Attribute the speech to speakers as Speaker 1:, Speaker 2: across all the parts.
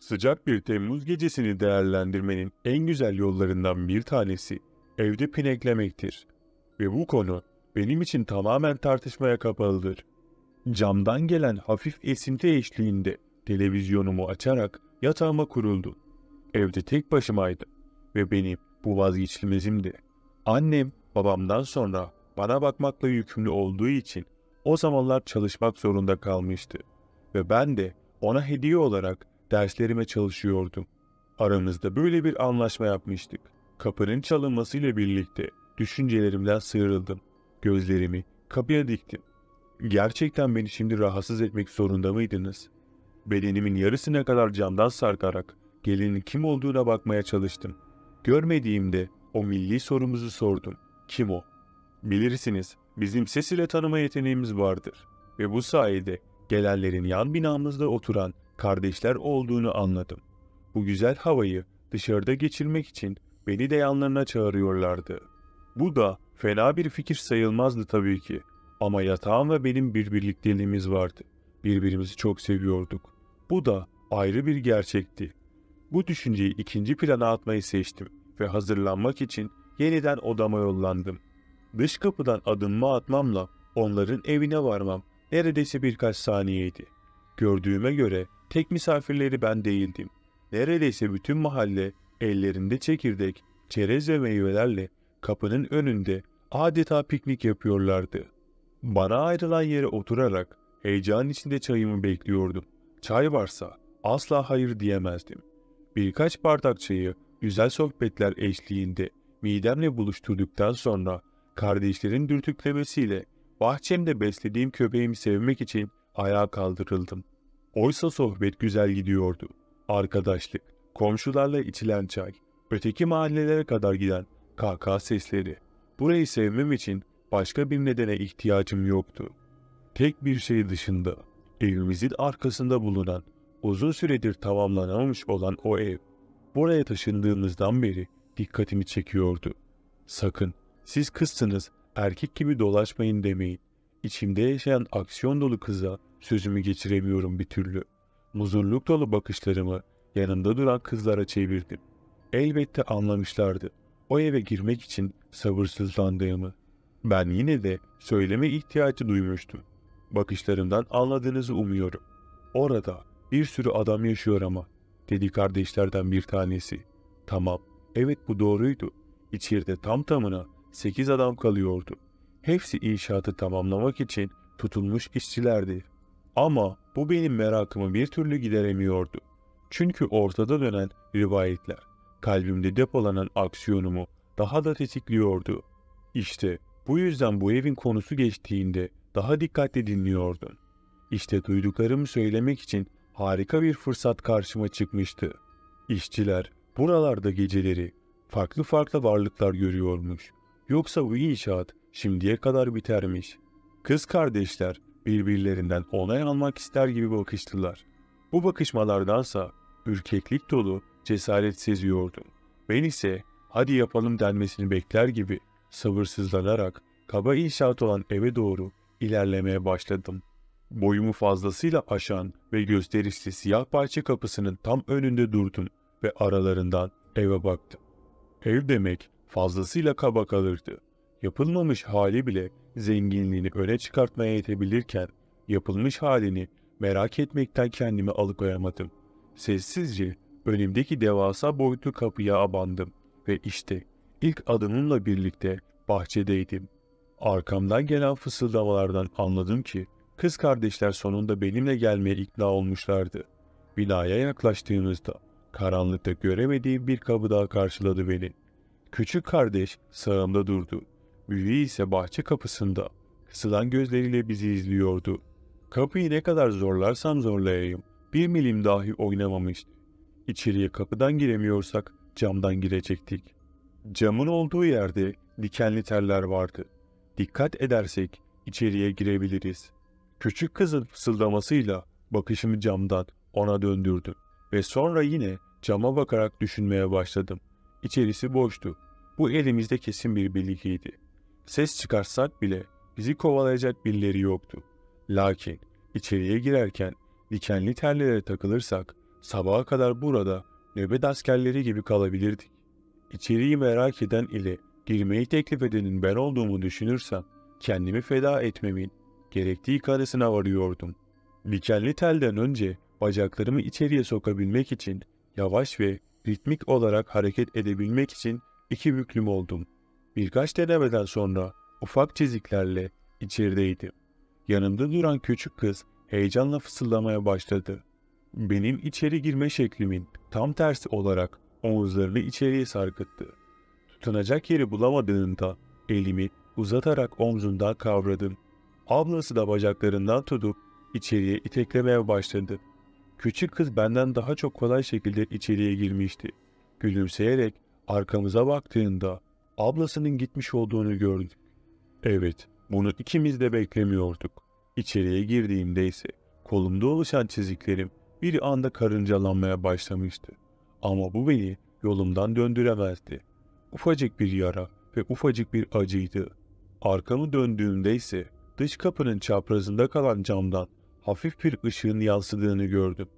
Speaker 1: Sıcak bir Temmuz gecesini değerlendirmenin en güzel yollarından bir tanesi evde pineklemektir. Ve bu konu benim için tamamen tartışmaya kapalıdır. Camdan gelen hafif esinti eşliğinde televizyonumu açarak yatağıma kuruldum. Evde tek başımaydı ve benim bu vazgeçilmezimdi. Annem babamdan sonra bana bakmakla yükümlü olduğu için o zamanlar çalışmak zorunda kalmıştı ve ben de ona hediye olarak Derslerime çalışıyordum. Aramızda böyle bir anlaşma yapmıştık. Kapının çalınmasıyla birlikte düşüncelerimden sıyrıldım. Gözlerimi kapıya diktim. Gerçekten beni şimdi rahatsız etmek zorunda mıydınız? Bedenimin yarısına kadar camdan sarkarak gelinin kim olduğuna bakmaya çalıştım. Görmediğimde o milli sorumuzu sordum. Kim o? Bilirsiniz bizim ses ile tanıma yeteneğimiz vardır ve bu sayede gelenlerin yan binamızda oturan kardeşler olduğunu anladım. Bu güzel havayı dışarıda geçirmek için beni de yanlarına çağırıyorlardı. Bu da fena bir fikir sayılmazdı tabii ki ama yatağım ve benim bir birlikteliğimiz vardı. Birbirimizi çok seviyorduk. Bu da ayrı bir gerçekti. Bu düşünceyi ikinci plana atmayı seçtim ve hazırlanmak için yeniden odama yollandım. Dış kapıdan adımımı atmamla onların evine varmam neredeyse birkaç saniyeydi. Gördüğüme göre Tek misafirleri ben değildim. Neredeyse bütün mahalle ellerinde çekirdek, çerez ve meyvelerle kapının önünde adeta piknik yapıyorlardı. Bana ayrılan yere oturarak heyecan içinde çayımı bekliyordum. Çay varsa asla hayır diyemezdim. Birkaç bardak çayı güzel sohbetler eşliğinde midemle buluşturduktan sonra kardeşlerin dürtüklemesiyle bahçemde beslediğim köpeğimi sevmek için ayağa kaldırıldım. Oysa sohbet güzel gidiyordu. Arkadaşlık, komşularla içilen çay, öteki mahallelere kadar giden kahkaha sesleri. Burayı sevmem için başka bir nedene ihtiyacım yoktu. Tek bir şey dışında, evimizin arkasında bulunan, uzun süredir tamamlanamamış olan o ev, buraya taşındığımızdan beri dikkatimi çekiyordu. Sakın, siz kızsınız, erkek gibi dolaşmayın demeyin. İçimde yaşayan aksiyon dolu kıza Sözümü geçiremiyorum bir türlü. Muzurluk dolu bakışlarımı yanında duran kızlara çevirdim. Elbette anlamışlardı. O eve girmek için sabırsızlandığımı. Ben yine de söyleme ihtiyacı duymuştum. Bakışlarımdan anladığınızı umuyorum. Orada bir sürü adam yaşıyor ama dedi kardeşlerden bir tanesi. Tamam, evet bu doğruydu. İçeride tam tamına sekiz adam kalıyordu. Hepsi inşaatı tamamlamak için tutulmuş işçilerdi. Ama bu benim merakımı bir türlü gideremiyordu. Çünkü ortada dönen rivayetler kalbimde depolanan aksiyonumu daha da tetikliyordu. İşte bu yüzden bu evin konusu geçtiğinde daha dikkatli dinliyordun. İşte duyduklarımı söylemek için harika bir fırsat karşıma çıkmıştı. İşçiler buralarda geceleri farklı farklı varlıklar görüyormuş. Yoksa bu inşaat şimdiye kadar bitermiş. Kız kardeşler birbirlerinden onay almak ister gibi bakıştılar. Bu bakışmalardansa ürkeklik dolu cesaret seziyordum. Ben ise hadi yapalım denmesini bekler gibi sabırsızlanarak kaba inşaat olan eve doğru ilerlemeye başladım. Boyumu fazlasıyla aşan ve gösterişli siyah parça kapısının tam önünde durdum ve aralarından eve baktım. Ev demek fazlasıyla kaba kalırdı yapılmamış hali bile zenginliğini öne çıkartmaya yetebilirken yapılmış halini merak etmekten kendimi alıkoyamadım. Sessizce önümdeki devasa boyutlu kapıya abandım ve işte ilk adımımla birlikte bahçedeydim. Arkamdan gelen fısıldamalardan anladım ki kız kardeşler sonunda benimle gelmeye ikna olmuşlardı. Binaya yaklaştığımızda karanlıkta göremediğim bir kapı daha karşıladı beni. Küçük kardeş sağımda durdu Büyü ise bahçe kapısında. Kısılan gözleriyle bizi izliyordu. Kapıyı ne kadar zorlarsam zorlayayım. Bir milim dahi oynamamıştı. İçeriye kapıdan giremiyorsak camdan girecektik. Camın olduğu yerde dikenli teller vardı. Dikkat edersek içeriye girebiliriz. Küçük kızın fısıldamasıyla bakışımı camdan ona döndürdüm ve sonra yine cama bakarak düşünmeye başladım. İçerisi boştu. Bu elimizde kesin bir bilgiydi. Ses çıkarsak bile bizi kovalayacak birileri yoktu. Lakin içeriye girerken dikenli terlere takılırsak sabaha kadar burada nöbet askerleri gibi kalabilirdik. İçeriği merak eden ile girmeyi teklif edenin ben olduğumu düşünürsem kendimi feda etmemin gerektiği karısına varıyordum. Dikenli telden önce bacaklarımı içeriye sokabilmek için yavaş ve ritmik olarak hareket edebilmek için iki büklüm oldum.'' Birkaç denemeden sonra ufak çiziklerle içerideydim. Yanımda duran küçük kız heyecanla fısıldamaya başladı. Benim içeri girme şeklimin tam tersi olarak omuzlarını içeriye sarkıttı. Tutunacak yeri bulamadığında elimi uzatarak omzundan kavradım. Ablası da bacaklarından tutup içeriye iteklemeye başladı. Küçük kız benden daha çok kolay şekilde içeriye girmişti. Gülümseyerek arkamıza baktığında ablasının gitmiş olduğunu gördük. Evet, bunu ikimiz de beklemiyorduk. İçeriye girdiğimde ise kolumda oluşan çiziklerim bir anda karıncalanmaya başlamıştı. Ama bu beni yolumdan döndüremezdi. Ufacık bir yara ve ufacık bir acıydı. Arkamı döndüğümde ise dış kapının çaprazında kalan camdan hafif bir ışığın yansıdığını gördüm.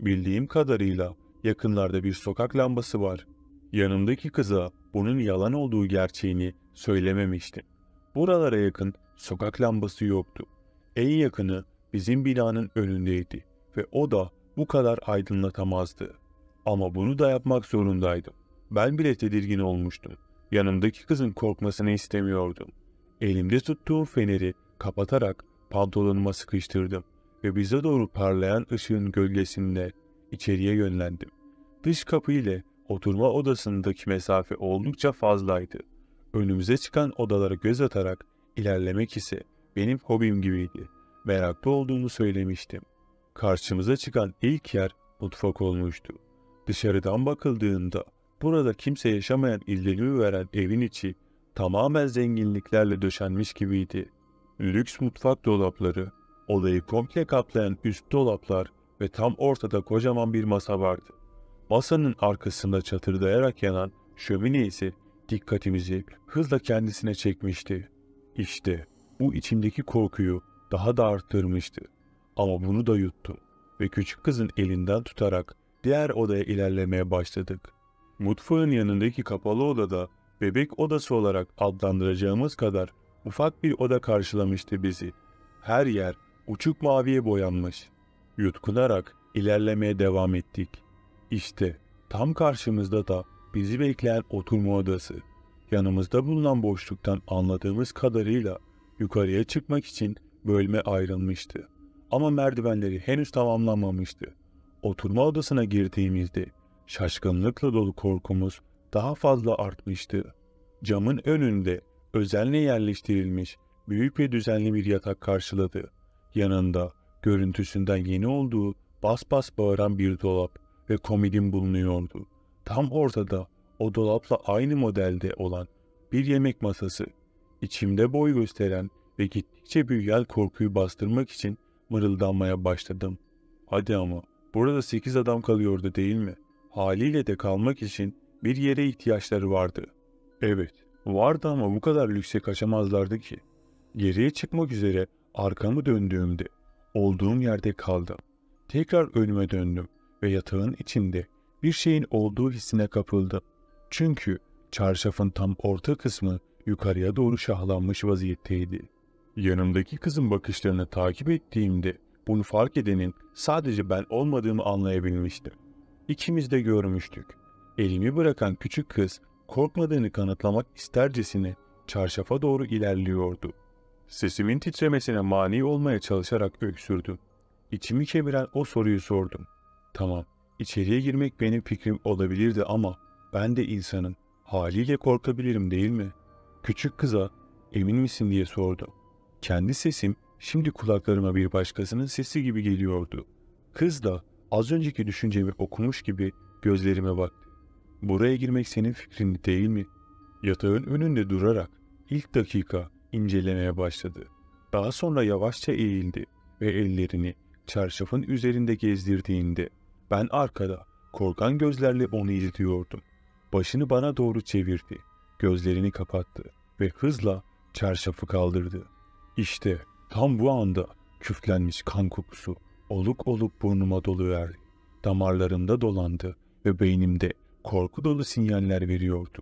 Speaker 1: Bildiğim kadarıyla yakınlarda bir sokak lambası var Yanımdaki kıza bunun yalan olduğu gerçeğini söylememiştim. Buralara yakın sokak lambası yoktu. En yakını bizim binanın önündeydi ve o da bu kadar aydınlatamazdı. Ama bunu da yapmak zorundaydım. Ben bile tedirgin olmuştum. Yanımdaki kızın korkmasını istemiyordum. Elimde tuttuğum feneri kapatarak pantolonuma sıkıştırdım ve bize doğru parlayan ışığın gölgesinde içeriye yönlendim. Dış kapı ile Oturma odasındaki mesafe oldukça fazlaydı. Önümüze çıkan odalara göz atarak ilerlemek ise benim hobim gibiydi. Meraklı olduğunu söylemiştim. Karşımıza çıkan ilk yer mutfak olmuştu. Dışarıdan bakıldığında burada kimse yaşamayan illerimi veren evin içi tamamen zenginliklerle döşenmiş gibiydi. Lüks mutfak dolapları, odayı komple kaplayan üst dolaplar ve tam ortada kocaman bir masa vardı. Masanın arkasında çatırdayarak yanan şömine ise dikkatimizi hızla kendisine çekmişti. İşte bu içimdeki korkuyu daha da arttırmıştı. Ama bunu da yuttum ve küçük kızın elinden tutarak diğer odaya ilerlemeye başladık. Mutfağın yanındaki kapalı odada bebek odası olarak adlandıracağımız kadar ufak bir oda karşılamıştı bizi. Her yer uçuk maviye boyanmış. Yutkunarak ilerlemeye devam ettik. İşte tam karşımızda da bizi bekleyen oturma odası. Yanımızda bulunan boşluktan anladığımız kadarıyla yukarıya çıkmak için bölme ayrılmıştı. Ama merdivenleri henüz tamamlanmamıştı. Oturma odasına girdiğimizde şaşkınlıkla dolu korkumuz daha fazla artmıştı. Camın önünde özenle yerleştirilmiş büyük ve düzenli bir yatak karşıladı. Yanında görüntüsünden yeni olduğu bas bas bağıran bir dolap ve komidim bulunuyordu. Tam ortada o dolapla aynı modelde olan bir yemek masası, içimde boy gösteren ve gittikçe büyüyen korkuyu bastırmak için mırıldanmaya başladım. Hadi ama burada sekiz adam kalıyordu değil mi? Haliyle de kalmak için bir yere ihtiyaçları vardı. Evet, vardı ama bu kadar lükse kaçamazlardı ki. Geriye çıkmak üzere arkamı döndüğümde olduğum yerde kaldım. Tekrar önüme döndüm ve yatağın içinde bir şeyin olduğu hissine kapıldı. Çünkü çarşafın tam orta kısmı yukarıya doğru şahlanmış vaziyetteydi. Yanımdaki kızın bakışlarını takip ettiğimde bunu fark edenin sadece ben olmadığımı anlayabilmiştim. İkimiz de görmüştük. Elimi bırakan küçük kız korkmadığını kanıtlamak istercesine çarşafa doğru ilerliyordu. Sesimin titremesine mani olmaya çalışarak öksürdüm. İçimi kemiren o soruyu sordum. Tamam, içeriye girmek benim fikrim olabilirdi ama ben de insanın haliyle korkabilirim değil mi? Küçük kıza emin misin diye sordu. Kendi sesim şimdi kulaklarıma bir başkasının sesi gibi geliyordu. Kız da az önceki düşüncemi okumuş gibi gözlerime baktı. Buraya girmek senin fikrin değil mi? Yatağın önünde durarak ilk dakika incelemeye başladı. Daha sonra yavaşça eğildi ve ellerini çarşafın üzerinde gezdirdiğinde ben arkada, korkan gözlerle onu izliyordum. Başını bana doğru çevirdi, gözlerini kapattı ve hızla çarşafı kaldırdı. İşte tam bu anda küflenmiş kan kokusu oluk oluk burnuma doluverdi. Damarlarımda dolandı ve beynimde korku dolu sinyaller veriyordu.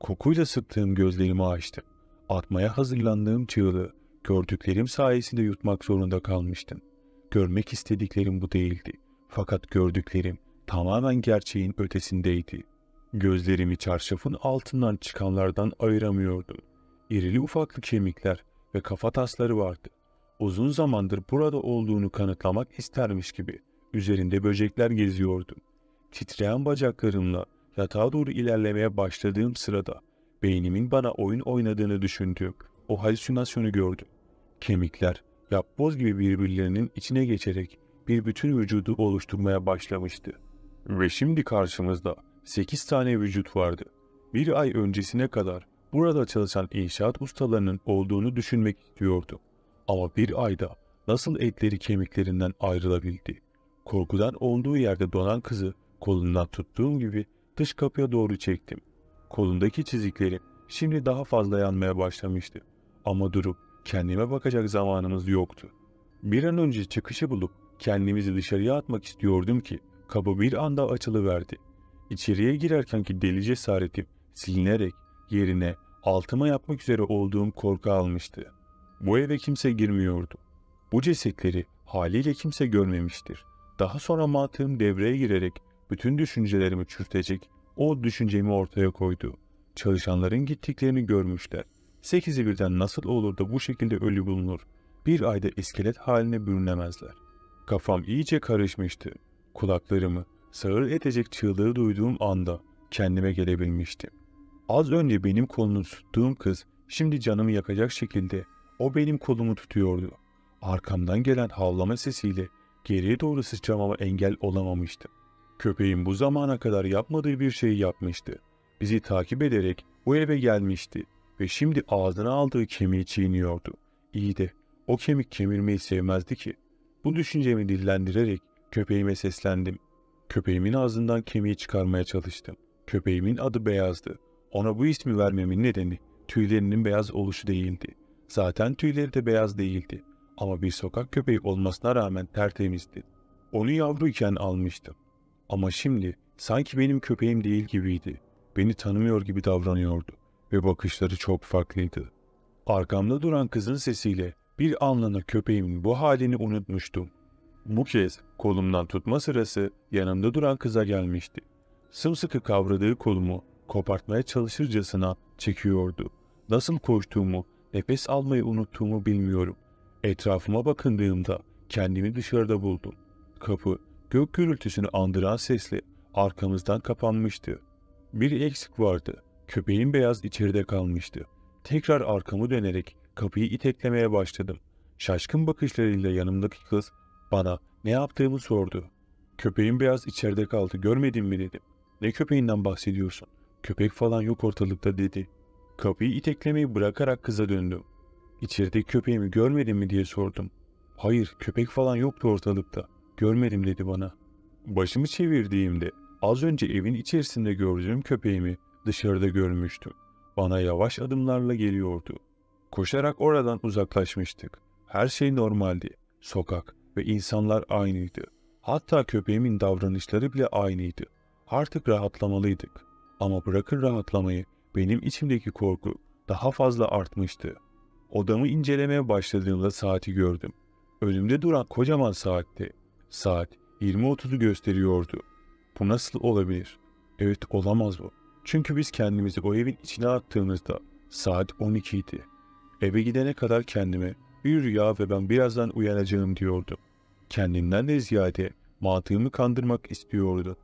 Speaker 1: Kokuyla sıktığım gözlerimi açtım. Atmaya hazırlandığım çığlığı gördüklerim sayesinde yutmak zorunda kalmıştım. Görmek istediklerim bu değildi. Fakat gördüklerim tamamen gerçeğin ötesindeydi. Gözlerimi çarşafın altından çıkanlardan ayıramıyordum. İrili ufaklı kemikler ve kafa tasları vardı. Uzun zamandır burada olduğunu kanıtlamak istermiş gibi üzerinde böcekler geziyordu. Titreyen bacaklarımla yatağa doğru ilerlemeye başladığım sırada beynimin bana oyun oynadığını düşündüğüm o halüsinasyonu gördüm. Kemikler yapboz gibi birbirlerinin içine geçerek bir bütün vücudu oluşturmaya başlamıştı. Ve şimdi karşımızda 8 tane vücut vardı. Bir ay öncesine kadar burada çalışan inşaat ustalarının olduğunu düşünmek istiyordum. Ama bir ayda nasıl etleri kemiklerinden ayrılabildi? Korkudan olduğu yerde donan kızı kolundan tuttuğum gibi dış kapıya doğru çektim. Kolundaki çiziklerim şimdi daha fazla yanmaya başlamıştı. Ama durup kendime bakacak zamanımız yoktu. Bir an önce çıkışı bulup Kendimizi dışarıya atmak istiyordum ki kapı bir anda açılıverdi. İçeriye girerkenki deli cesaretim silinerek yerine altıma yapmak üzere olduğum korku almıştı. Bu eve kimse girmiyordu. Bu cesetleri haliyle kimse görmemiştir. Daha sonra mantığım devreye girerek bütün düşüncelerimi çürütecek o düşüncemi ortaya koydu. Çalışanların gittiklerini görmüşler. Sekizi birden nasıl olur da bu şekilde ölü bulunur? Bir ayda iskelet haline bürünemezler. Kafam iyice karışmıştı. Kulaklarımı sağır edecek çığlığı duyduğum anda kendime gelebilmiştim. Az önce benim kolunu tuttuğum kız şimdi canımı yakacak şekilde o benim kolumu tutuyordu. Arkamdan gelen havlama sesiyle geriye doğru sıçramama engel olamamıştım. Köpeğin bu zamana kadar yapmadığı bir şeyi yapmıştı. Bizi takip ederek bu eve gelmişti ve şimdi ağzına aldığı kemiği çiğniyordu. İyi de o kemik kemirmeyi sevmezdi ki. Bu düşüncemi dillendirerek köpeğime seslendim. Köpeğimin ağzından kemiği çıkarmaya çalıştım. Köpeğimin adı Beyaz'dı. Ona bu ismi vermemin nedeni tüylerinin beyaz oluşu değildi. Zaten tüyleri de beyaz değildi ama bir sokak köpeği olmasına rağmen tertemizdi. Onu yavruyken almıştım. Ama şimdi sanki benim köpeğim değil gibiydi. Beni tanımıyor gibi davranıyordu ve bakışları çok farklıydı. Arkamda duran kızın sesiyle bir anlığına köpeğimin bu halini unutmuştum. Bu kez kolumdan tutma sırası yanımda duran kıza gelmişti. Sımsıkı kavradığı kolumu kopartmaya çalışırcasına çekiyordu. Nasıl koştuğumu, nefes almayı unuttuğumu bilmiyorum. Etrafıma bakındığımda kendimi dışarıda buldum. Kapı gök gürültüsünü andıran sesle arkamızdan kapanmıştı. Bir eksik vardı. Köpeğin beyaz içeride kalmıştı. Tekrar arkamı dönerek kapıyı iteklemeye başladım. Şaşkın bakışlarıyla yanımdaki kız bana ne yaptığımı sordu. Köpeğin beyaz içeride kaldı görmedin mi dedim. Ne köpeğinden bahsediyorsun? Köpek falan yok ortalıkta dedi. Kapıyı iteklemeyi bırakarak kıza döndüm. İçerideki köpeğimi görmedin mi diye sordum. Hayır köpek falan yoktu ortalıkta. Görmedim dedi bana. Başımı çevirdiğimde az önce evin içerisinde gördüğüm köpeğimi dışarıda görmüştüm. Bana yavaş adımlarla geliyordu. Koşarak oradan uzaklaşmıştık. Her şey normaldi. Sokak ve insanlar aynıydı. Hatta köpeğimin davranışları bile aynıydı. Artık rahatlamalıydık. Ama bırakın rahatlamayı, benim içimdeki korku daha fazla artmıştı. Odamı incelemeye başladığımda saati gördüm. Önümde duran kocaman saatti. Saat 20.30'u gösteriyordu. Bu nasıl olabilir? Evet olamaz bu. Çünkü biz kendimizi o evin içine attığımızda saat 12 idi. Eve gidene kadar kendime bir rüya ve ben birazdan uyanacağım diyordu. Kendimden de ziyade mantığımı kandırmak istiyordu.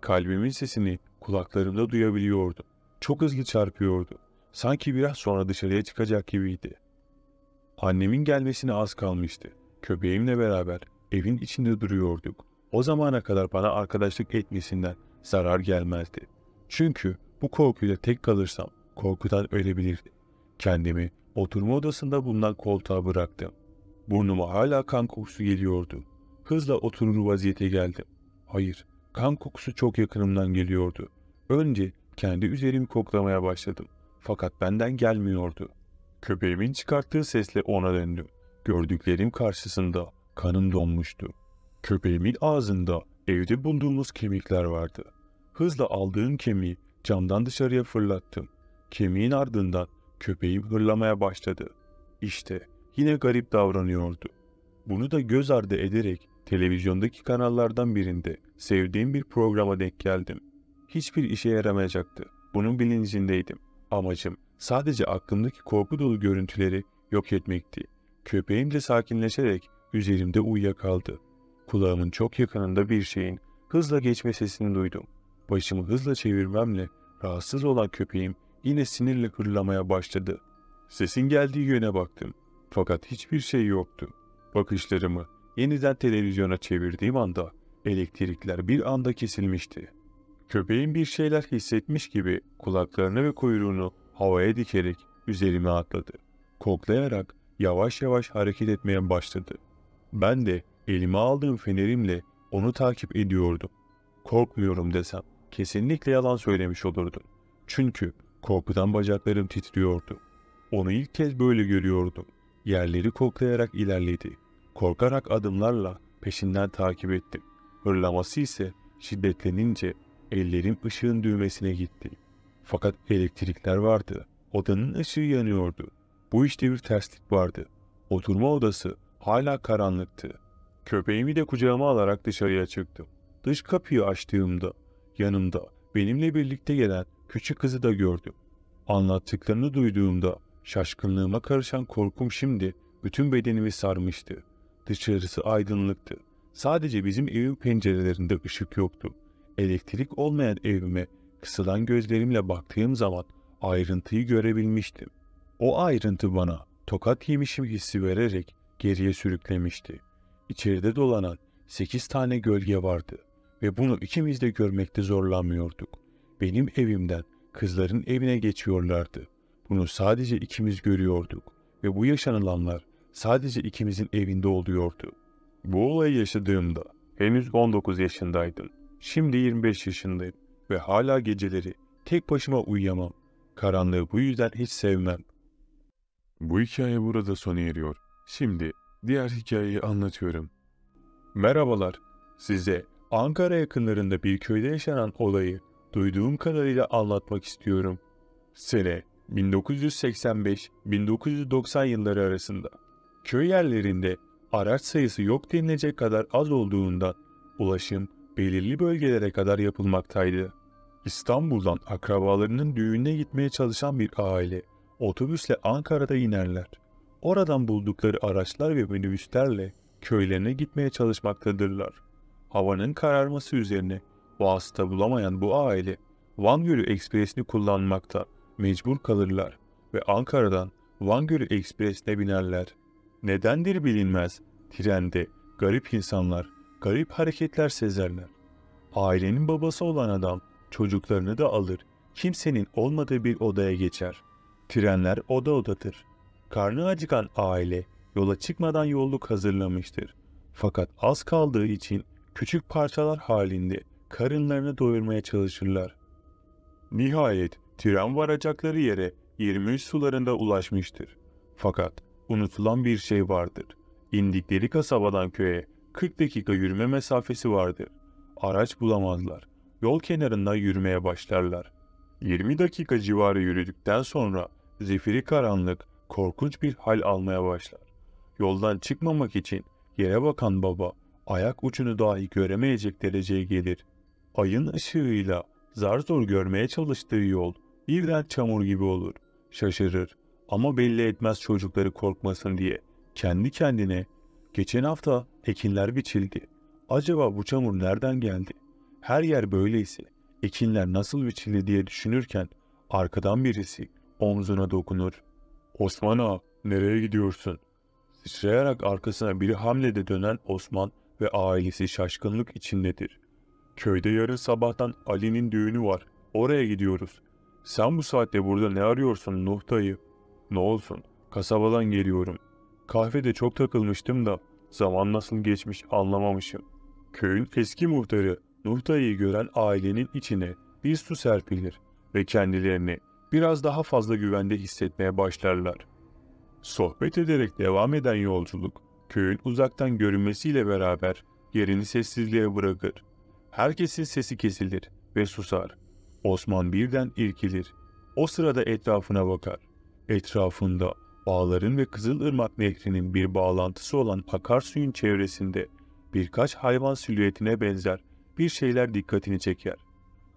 Speaker 1: Kalbimin sesini kulaklarımda duyabiliyordu. Çok hızlı çarpıyordu. Sanki biraz sonra dışarıya çıkacak gibiydi. Annemin gelmesine az kalmıştı. Köpeğimle beraber evin içinde duruyorduk. O zamana kadar bana arkadaşlık etmesinden zarar gelmezdi. Çünkü bu korkuyla tek kalırsam korkudan ölebilirdi. Kendimi Oturma odasında bulunan koltuğa bıraktım. Burnuma hala kan kokusu geliyordu. Hızla oturur vaziyete geldim. Hayır, kan kokusu çok yakınımdan geliyordu. Önce kendi üzerimi koklamaya başladım. Fakat benden gelmiyordu. Köpeğimin çıkarttığı sesle ona döndüm. Gördüklerim karşısında kanım donmuştu. Köpeğimin ağzında evde bulduğumuz kemikler vardı. Hızla aldığım kemiği camdan dışarıya fırlattım. Kemiğin ardından Köpeğim hırlamaya başladı. İşte yine garip davranıyordu. Bunu da göz ardı ederek televizyondaki kanallardan birinde sevdiğim bir programa denk geldim. Hiçbir işe yaramayacaktı. Bunun bilincindeydim. Amacım sadece aklımdaki korku dolu görüntüleri yok etmekti. Köpeğim de sakinleşerek üzerimde uyuyakaldı. Kulağımın çok yakınında bir şeyin hızla geçme sesini duydum. Başımı hızla çevirmemle rahatsız olan köpeğim yine sinirle hırlamaya başladı. Sesin geldiği yöne baktım. Fakat hiçbir şey yoktu. Bakışlarımı yeniden televizyona çevirdiğim anda elektrikler bir anda kesilmişti. Köpeğin bir şeyler hissetmiş gibi kulaklarını ve kuyruğunu havaya dikerek üzerime atladı. Koklayarak yavaş yavaş hareket etmeye başladı. Ben de elime aldığım fenerimle onu takip ediyordum. Korkmuyorum desem kesinlikle yalan söylemiş olurdum. Çünkü Korkudan bacaklarım titriyordu. Onu ilk kez böyle görüyordum. Yerleri koklayarak ilerledi. Korkarak adımlarla peşinden takip ettim. Hırlaması ise şiddetlenince ellerim ışığın düğmesine gitti. Fakat elektrikler vardı. Odanın ışığı yanıyordu. Bu işte bir terslik vardı. Oturma odası hala karanlıktı. Köpeğimi de kucağıma alarak dışarıya çıktım. Dış kapıyı açtığımda yanımda benimle birlikte gelen küçük kızı da gördüm. Anlattıklarını duyduğumda şaşkınlığıma karışan korkum şimdi bütün bedenimi sarmıştı. Dışarısı aydınlıktı. Sadece bizim evin pencerelerinde ışık yoktu. Elektrik olmayan evime kısılan gözlerimle baktığım zaman ayrıntıyı görebilmiştim. O ayrıntı bana tokat yemişim hissi vererek geriye sürüklemişti. İçeride dolanan sekiz tane gölge vardı ve bunu ikimiz de görmekte zorlanmıyorduk benim evimden kızların evine geçiyorlardı. Bunu sadece ikimiz görüyorduk ve bu yaşanılanlar sadece ikimizin evinde oluyordu. Bu olayı yaşadığımda henüz 19 yaşındaydım. Şimdi 25 yaşındayım ve hala geceleri tek başıma uyuyamam. Karanlığı bu yüzden hiç sevmem. Bu hikaye burada sona eriyor. Şimdi diğer hikayeyi anlatıyorum. Merhabalar. Size Ankara yakınlarında bir köyde yaşanan olayı duyduğum kadarıyla anlatmak istiyorum. Sene 1985-1990 yılları arasında. Köy yerlerinde araç sayısı yok denilecek kadar az olduğundan ulaşım belirli bölgelere kadar yapılmaktaydı. İstanbul'dan akrabalarının düğününe gitmeye çalışan bir aile otobüsle Ankara'da inerler. Oradan buldukları araçlar ve minibüslerle köylerine gitmeye çalışmaktadırlar. Havanın kararması üzerine Vasıta bulamayan bu aile Van Gölü Ekspresi'ni kullanmakta mecbur kalırlar ve Ankara'dan Van Gölü Ekspresi'ne binerler. Nedendir bilinmez, trende garip insanlar, garip hareketler sezerler. Ailenin babası olan adam çocuklarını da alır, kimsenin olmadığı bir odaya geçer. Trenler oda odadır. Karnı acıkan aile yola çıkmadan yolluk hazırlamıştır. Fakat az kaldığı için küçük parçalar halinde karınlarını doyurmaya çalışırlar. Nihayet tren varacakları yere 23 sularında ulaşmıştır. Fakat unutulan bir şey vardır. İndikleri kasabadan köye 40 dakika yürüme mesafesi vardır. Araç bulamazlar. Yol kenarında yürümeye başlarlar. 20 dakika civarı yürüdükten sonra zifiri karanlık korkunç bir hal almaya başlar. Yoldan çıkmamak için yere bakan baba ayak ucunu dahi göremeyecek dereceye gelir ayın ışığıyla zar zor görmeye çalıştığı yol birden çamur gibi olur. Şaşırır ama belli etmez çocukları korkmasın diye. Kendi kendine geçen hafta ekinler biçildi. Acaba bu çamur nereden geldi? Her yer böyleyse ekinler nasıl biçildi diye düşünürken arkadan birisi omzuna dokunur. Osman ağa nereye gidiyorsun? Sıçrayarak arkasına biri hamlede dönen Osman ve ailesi şaşkınlık içindedir. Köyde yarın sabahtan Ali'nin düğünü var. Oraya gidiyoruz. Sen bu saatte burada ne arıyorsun Nuh dayı? Ne olsun kasabadan geliyorum. Kahvede çok takılmıştım da zaman nasıl geçmiş anlamamışım. Köyün eski muhtarı Nuh dayıyı gören ailenin içine bir su serpilir ve kendilerini biraz daha fazla güvende hissetmeye başlarlar. Sohbet ederek devam eden yolculuk köyün uzaktan görünmesiyle beraber yerini sessizliğe bırakır. Herkesin sesi kesilir ve susar. Osman birden irkilir. O sırada etrafına bakar. Etrafında bağların ve Kızılırmak Nehri'nin bir bağlantısı olan akarsuyun çevresinde birkaç hayvan silüetine benzer bir şeyler dikkatini çeker.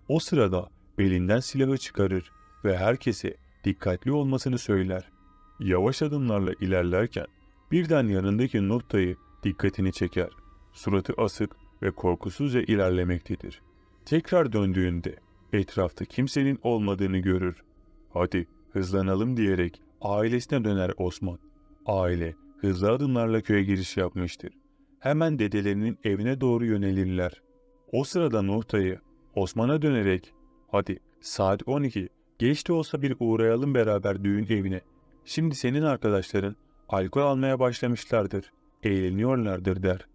Speaker 1: O sırada belinden silahı çıkarır ve herkese dikkatli olmasını söyler. Yavaş adımlarla ilerlerken birden yanındaki Nurtay'ı dikkatini çeker. Suratı asık ve korkusuzca ilerlemektedir. Tekrar döndüğünde etrafta kimsenin olmadığını görür. Hadi hızlanalım diyerek ailesine döner Osman. Aile hızlı adımlarla köye giriş yapmıştır. Hemen dedelerinin evine doğru yönelirler. O sırada Nuhtay'ı Osman'a dönerek hadi saat 12 geç de olsa bir uğrayalım beraber düğün evine. Şimdi senin arkadaşların alkol almaya başlamışlardır. Eğleniyorlardır der.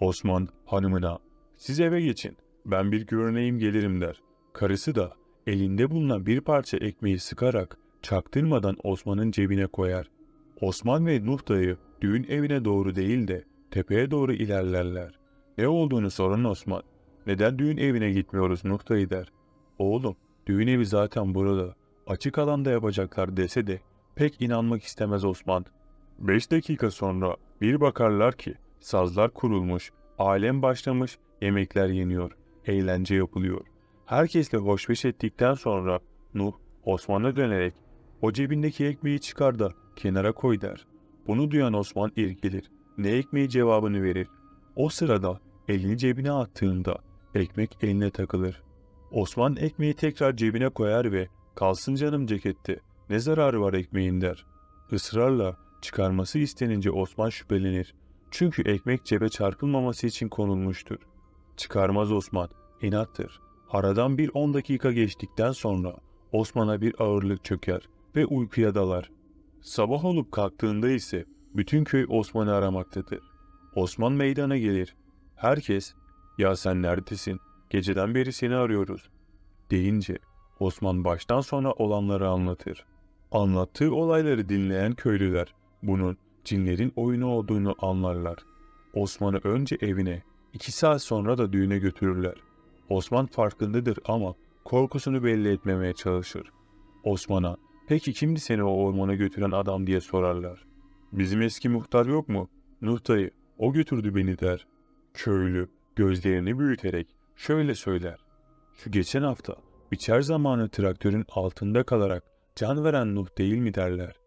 Speaker 1: Osman hanımına siz eve geçin ben bir görüneyim gelirim der. Karısı da elinde bulunan bir parça ekmeği sıkarak çaktırmadan Osman'ın cebine koyar. Osman ve Nuh dayı düğün evine doğru değil de tepeye doğru ilerlerler. Ne olduğunu soran Osman. Neden düğün evine gitmiyoruz Nuh dayı der. Oğlum düğün evi zaten burada. Açık alanda yapacaklar dese de pek inanmak istemez Osman. Beş dakika sonra bir bakarlar ki Sazlar kurulmuş, alem başlamış, yemekler yeniyor, eğlence yapılıyor. Herkesle hoşbeş ettikten sonra Nuh Osman'a dönerek o cebindeki ekmeği çıkar da kenara koy der. Bunu duyan Osman irkilir. Ne ekmeği cevabını verir. O sırada elini cebine attığında ekmek eline takılır. Osman ekmeği tekrar cebine koyar ve kalsın canım cekette ne zararı var ekmeğin der. Israrla çıkarması istenince Osman şüphelenir. Çünkü ekmek cebe çarpılmaması için konulmuştur. Çıkarmaz Osman, inattır. Aradan bir 10 dakika geçtikten sonra Osman'a bir ağırlık çöker ve uykuya dalar. Sabah olup kalktığında ise bütün köy Osman'ı aramaktadır. Osman meydana gelir. Herkes, ya sen neredesin? Geceden beri seni arıyoruz. Deyince Osman baştan sona olanları anlatır. Anlattığı olayları dinleyen köylüler bunun cinlerin oyunu olduğunu anlarlar. Osman'ı önce evine, iki saat sonra da düğüne götürürler. Osman farkındadır ama korkusunu belli etmemeye çalışır. Osman'a, peki kimdi seni o ormana götüren adam diye sorarlar. Bizim eski muhtar yok mu? Nuh dayı, o götürdü beni der. Köylü, gözlerini büyüterek şöyle söyler. Şu geçen hafta biçer zamanı traktörün altında kalarak can veren Nuh değil mi derler.